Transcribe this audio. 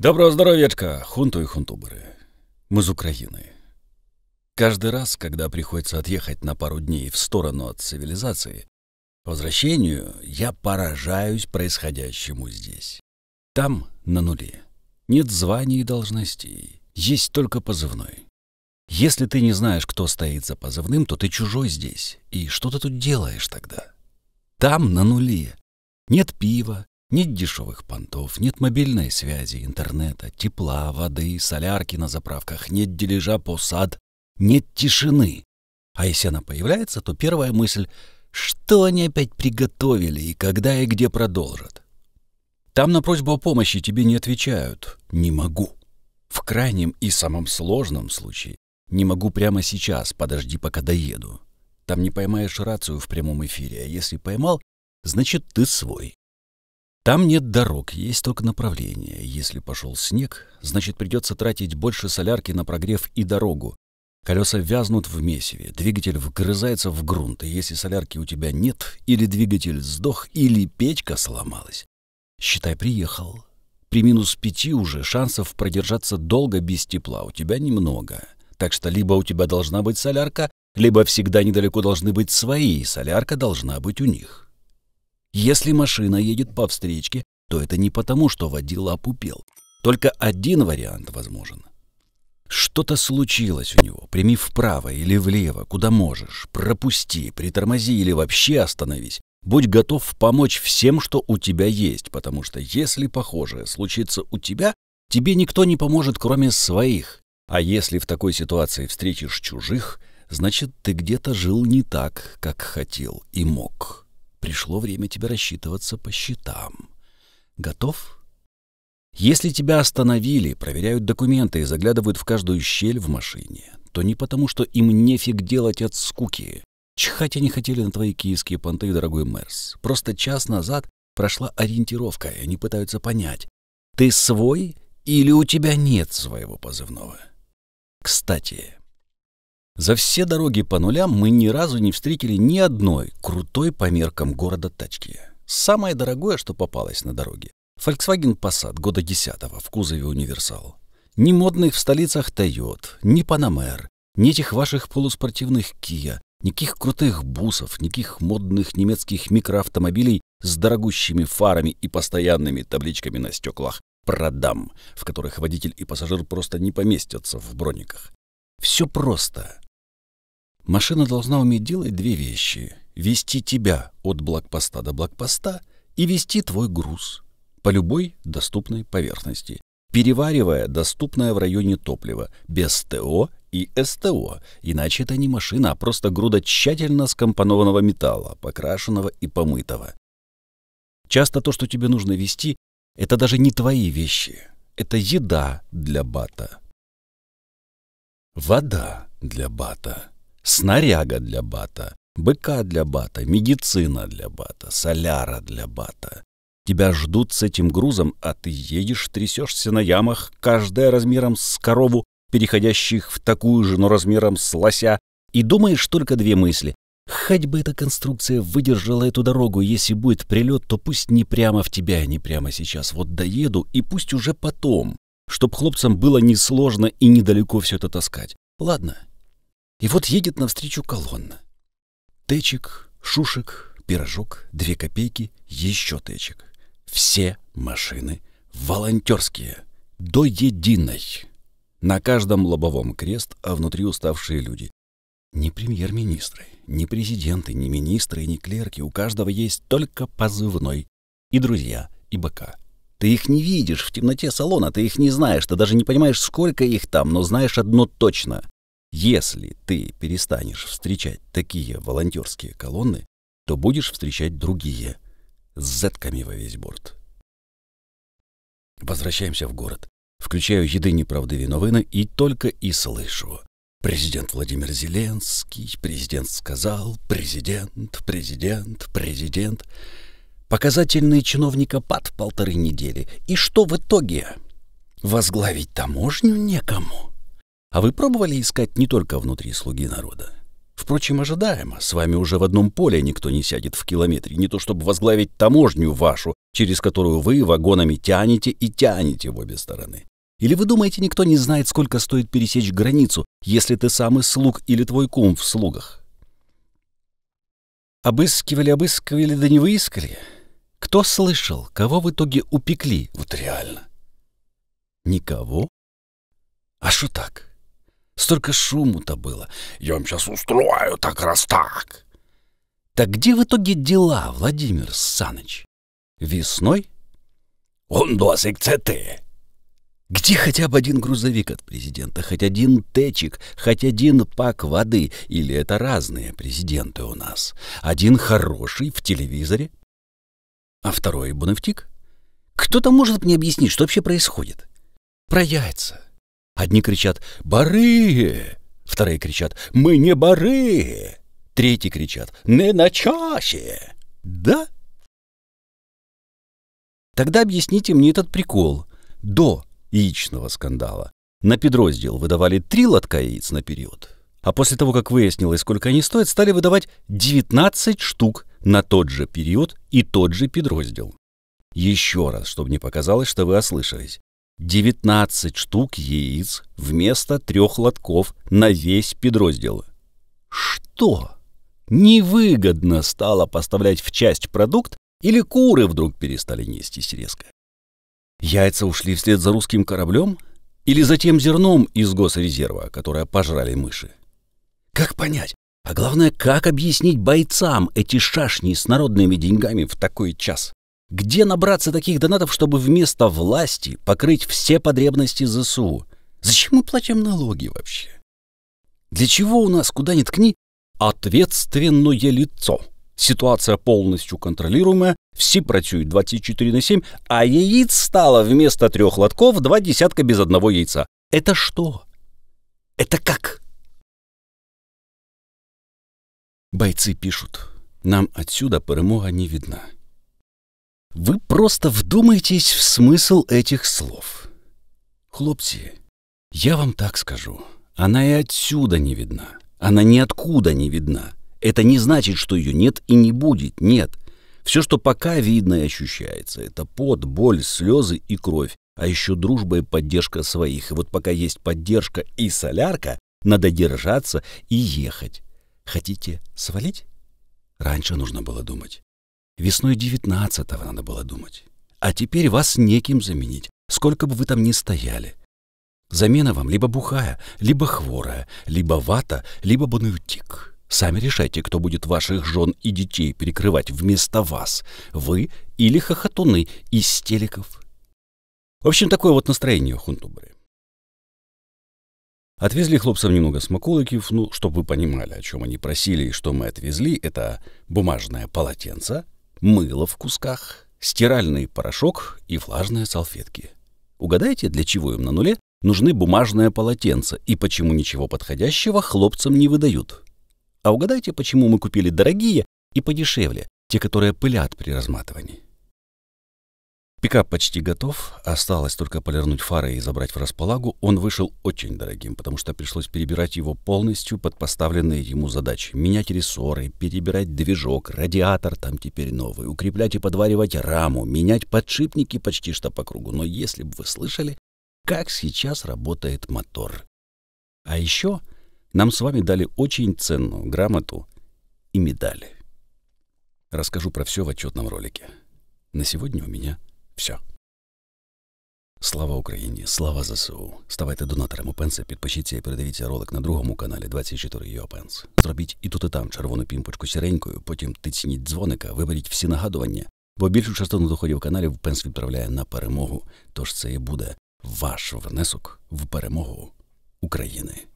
Доброго здоровечка, хунту и хунтубыры. Мы из Украины. Каждый раз, когда приходится отъехать на пару дней в сторону от цивилизации, по возвращению я поражаюсь происходящему здесь. Там, на нуле, нет званий и должностей, есть только позывной. Если ты не знаешь, кто стоит за позывным, то ты чужой здесь, и что ты тут делаешь тогда? Там, на нуле, нет пива, нет дешевых понтов, нет мобильной связи, интернета, тепла, воды, солярки на заправках, нет дележа посад, нет тишины. А если она появляется, то первая мысль — что они опять приготовили и когда и где продолжат? Там на просьбу о помощи тебе не отвечают «не могу». В крайнем и самом сложном случае «не могу прямо сейчас, подожди, пока доеду». Там не поймаешь рацию в прямом эфире, а если поймал, значит, ты свой. Там нет дорог, есть только направление. Если пошел снег, значит придется тратить больше солярки на прогрев и дорогу. Колеса вязнут в месиве, двигатель вгрызается в грунт, и если солярки у тебя нет, или двигатель сдох, или печка сломалась. Считай, приехал. При минус пяти уже шансов продержаться долго без тепла у тебя немного. Так что либо у тебя должна быть солярка, либо всегда недалеко должны быть свои, и солярка должна быть у них. Если машина едет по встречке, то это не потому, что водила опупел. Только один вариант возможен. Что-то случилось у него. Прими вправо или влево, куда можешь. Пропусти, притормози или вообще остановись. Будь готов помочь всем, что у тебя есть, потому что если похожее случится у тебя, тебе никто не поможет, кроме своих. А если в такой ситуации встретишь чужих, значит, ты где-то жил не так, как хотел и мог». Пришло время тебе рассчитываться по счетам. Готов? Если тебя остановили, проверяют документы и заглядывают в каждую щель в машине, то не потому, что им нефиг делать от скуки. Чхать они хотели на твои киевские понты, дорогой Мерс. Просто час назад прошла ориентировка, и они пытаются понять, ты свой или у тебя нет своего позывного. Кстати, за все дороги по нулям мы ни разу не встретили ни одной крутой по меркам города тачки. Самое дорогое, что попалось на дороге. Volkswagen Passat года 10 в кузове универсал. Ни модных в столицах Toyota, ни Panamera, ни этих ваших полуспортивных Kia, никаких крутых бусов, никаких модных немецких микроавтомобилей с дорогущими фарами и постоянными табличками на стеклах «Продам», в которых водитель и пассажир просто не поместятся в брониках. Все просто. Машина должна уметь делать две вещи. Вести тебя от блокпоста до блокпоста и вести твой груз по любой доступной поверхности, переваривая доступное в районе топливо без ТО и СТО, иначе это не машина, а просто груда тщательно скомпонованного металла, покрашенного и помытого. Часто то, что тебе нужно вести, это даже не твои вещи. Это еда для бата. Вода для бата. Снаряга для бата, быка для бата, медицина для бата, соляра для бата. Тебя ждут с этим грузом, а ты едешь, трясешься на ямах, каждая размером с корову, переходящих в такую же, но размером с лося, и думаешь только две мысли. Хоть бы эта конструкция выдержала эту дорогу, если будет прилет, то пусть не прямо в тебя, не прямо сейчас. Вот доеду, и пусть уже потом, чтоб хлопцам было несложно и недалеко все это таскать. Ладно, и вот едет навстречу колонна. Течек, шушек, пирожок, две копейки, еще течек. Все машины волонтерские, до единой. На каждом лобовом крест, а внутри уставшие люди. Ни премьер-министры, ни президенты, ни министры, ни клерки. У каждого есть только позывной. И друзья, и бока. Ты их не видишь в темноте салона, ты их не знаешь, ты даже не понимаешь, сколько их там, но знаешь одно точно. Если ты перестанешь встречать такие волонтерские колонны, то будешь встречать другие, с зетками во весь борт. Возвращаемся в город. Включаю еды неправды виновины и только и слышу. Президент Владимир Зеленский, президент сказал, президент, президент, президент. Показательные чиновника пад полторы недели. И что в итоге? Возглавить таможню некому. А вы пробовали искать не только внутри слуги народа? Впрочем, ожидаемо, с вами уже в одном поле никто не сядет в километре, не то чтобы возглавить таможню вашу, через которую вы вагонами тянете и тянете в обе стороны. Или вы думаете, никто не знает, сколько стоит пересечь границу, если ты сам из слуг или твой кум в слугах? Обыскивали, обыскивали, да не выискали. Кто слышал, кого в итоге упекли? Вот реально. Никого? А что так? Столько шуму-то было. Я вам сейчас устрою так раз так. Так где в итоге дела, Владимир Саныч? Весной? Он досик цеты. Где хотя бы один грузовик от президента, хоть один течик, хоть один пак воды? Или это разные президенты у нас? Один хороший в телевизоре, а второй — бунавтик? Кто-то может мне объяснить, что вообще происходит? Про яйца, Одни кричат бары. вторые кричат «Мы не бары. третьи кричат «Не на часе!». Да? Тогда объясните мне этот прикол. До яичного скандала на педроздел выдавали три лотка яиц на период, а после того, как выяснилось, сколько они стоят, стали выдавать 19 штук на тот же период и тот же педроздел. Еще раз, чтобы не показалось, что вы ослышались. 19 штук яиц вместо трех лотков на весь подраздел. Что? Невыгодно стало поставлять в часть продукт или куры вдруг перестали нестись резко? Яйца ушли вслед за русским кораблем или за тем зерном из госрезерва, которое пожрали мыши? Как понять? А главное, как объяснить бойцам эти шашни с народными деньгами в такой час? Где набраться таких донатов, чтобы вместо власти покрыть все потребности ЗСУ? Зачем мы платим налоги вообще? Для чего у нас, куда ни ткни, ответственное лицо? Ситуация полностью контролируемая, все працюют 24 на 7, а яиц стало вместо трех лотков два десятка без одного яйца. Это что? Это как? Бойцы пишут, нам отсюда перемога не видна. Вы просто вдумайтесь в смысл этих слов. Хлопцы, я вам так скажу. Она и отсюда не видна. Она ниоткуда не видна. Это не значит, что ее нет и не будет. Нет. Все, что пока видно и ощущается, это пот, боль, слезы и кровь. А еще дружба и поддержка своих. И вот пока есть поддержка и солярка, надо держаться и ехать. Хотите свалить? Раньше нужно было думать. Весной девятнадцатого надо было думать. А теперь вас неким заменить, сколько бы вы там ни стояли. Замена вам либо бухая, либо хворая, либо вата, либо банультик. Сами решайте, кто будет ваших жен и детей перекрывать вместо вас. Вы или хохотуны из телеков. В общем, такое вот настроение у Хунтубры. Отвезли хлопцам немного смаколиков, ну, чтобы вы понимали, о чем они просили и что мы отвезли, это бумажное полотенце — мыло в кусках, стиральный порошок и влажные салфетки. Угадайте, для чего им на нуле нужны бумажные полотенца и почему ничего подходящего хлопцам не выдают. А угадайте, почему мы купили дорогие и подешевле, те, которые пылят при разматывании. Пикап почти готов, осталось только полирнуть фары и забрать в располагу. Он вышел очень дорогим, потому что пришлось перебирать его полностью под поставленные ему задачи. Менять рессоры, перебирать движок, радиатор там теперь новый, укреплять и подваривать раму, менять подшипники почти что по кругу. Но если бы вы слышали, как сейчас работает мотор. А еще нам с вами дали очень ценную грамоту и медали. Расскажу про все в отчетном ролике. На сегодня у меня Все. Слава Україні! Слава ЗСУ! Ставайте донатором Опенса, підпишіться і передивіться ролик на другому каналі 24 Йопенс. Зробіть і тут і там червону пімпочку сіренькою, потім тицніть дзвоника, виберіть всі нагадування, бо більшу частину доходів каналів Пенс відправляє на перемогу. Тож це і буде ваш внесок в перемогу України.